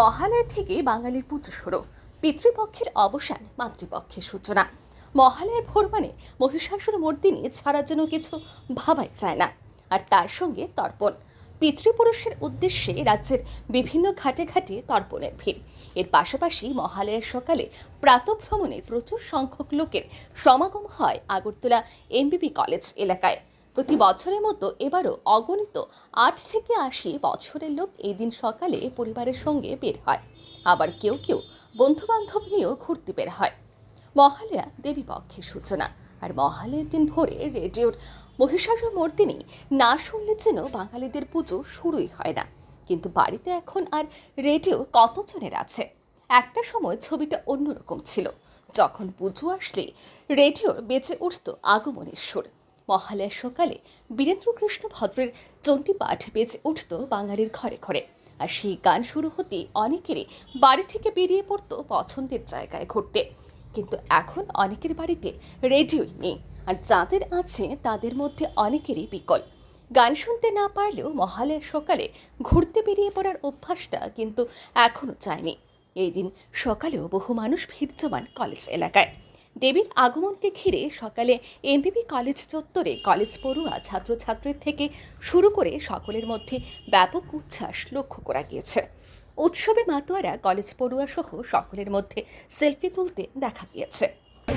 মহালয় থেকে বাঙালির পুজো শুরু পিতৃপক্ষের অবসান মাতৃপক্ষের সূচনা মহালয়ের ভোর মানে মহিষাসুর মর্দিনে ছাড়া যেন কিছু ভাবাই যায় না আর তার সঙ্গে তর্পণ পিতৃপুরুষের উদ্দেশ্যে রাজ্যের বিভিন্ন ঘাটে ঘাটে তর্পণের ভিড় এর পাশাপাশি মহালয়ের সকালে প্রাতঃভ্রমণে প্রচুর সংখ্যক লোকের সমাগম হয় আগরতলা এমবিবি কলেজ এলাকায় প্রতি বছরের মতো এবারও অগণিত আট থেকে আশি বছরের লোক এই দিন সকালে পরিবারের সঙ্গে বের হয় আবার কেউ কেউ বন্ধুবান্ধব নিয়েও ঘুরতে বের হয় মহালয়া দেবীপক্ষের সূচনা আর মহালয়ের দিন ভোরে রেডিওর মহিষাসুর মর্দিনী না শুনলে যেন বাঙালিদের পুজো শুরুই হয় না কিন্তু বাড়িতে এখন আর রেডিও কতজনের আছে একটা সময় ছবিটা অন্যরকম ছিল যখন পুজো আসলে রেডিওর বেঁচে উঠত আগমনের সুর মহালয়া সকালে বীরেন্দ্রকৃষ্ণ ভদ্রের চণ্ডী পাঠ বেজে উঠত বাঙালির ঘরে ঘরে আর সেই গান শুরু হতে অনেকেরই বাড়ি থেকে বেরিয়ে পড়ত পছন্দের জায়গায় ঘুরতে কিন্তু এখন অনেকের বাড়িতে রেডিওই নেই আর যাদের আছে তাদের মধ্যে অনেকেরই বিকল গান শুনতে না পারলেও মহালয়ার সকালে ঘুরতে বেরিয়ে পড়ার অভ্যাসটা কিন্তু এখনও চায়নি এই দিন সকালেও বহু মানুষ ভিড় জমান কলেজ এলাকায় দেবীর আগমনকে ঘিরে সকালে এমপিপি কলেজ চত্বরে কলেজ পড়ুয়া ছাত্রছাত্রীর থেকে শুরু করে সকলের মধ্যে ব্যাপক উচ্ছ্বাস লক্ষ্য করা গিয়েছে উৎসবে মাতোয়ারা কলেজ পড়ুয়া সহ সকলের মধ্যে সেলফি তুলতে দেখা গিয়েছে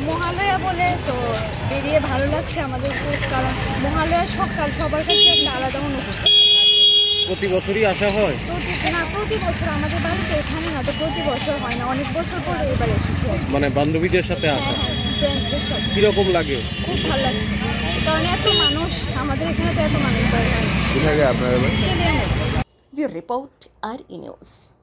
মহালয়া বলে তো বেরিয়ে ভালো লাগছে আমাদের কারণ মহালয়া সকাল সবার কাছে আলাদা অনুভূতি প্রতি বছরই আসা হয় প্রতি বছর আমাদের এখানে তো প্রতি বছর হয় না অনেক বছর মানে বান্ধবীদের সাথে আসা হ্যাঁ, হ্যাঁ, কিরকম লাগে খুব ভালো লাগছে কারণ এত মানুষ আমাদের এখানে তো এত মানুষ রিপোর্ট আর ইনিউজ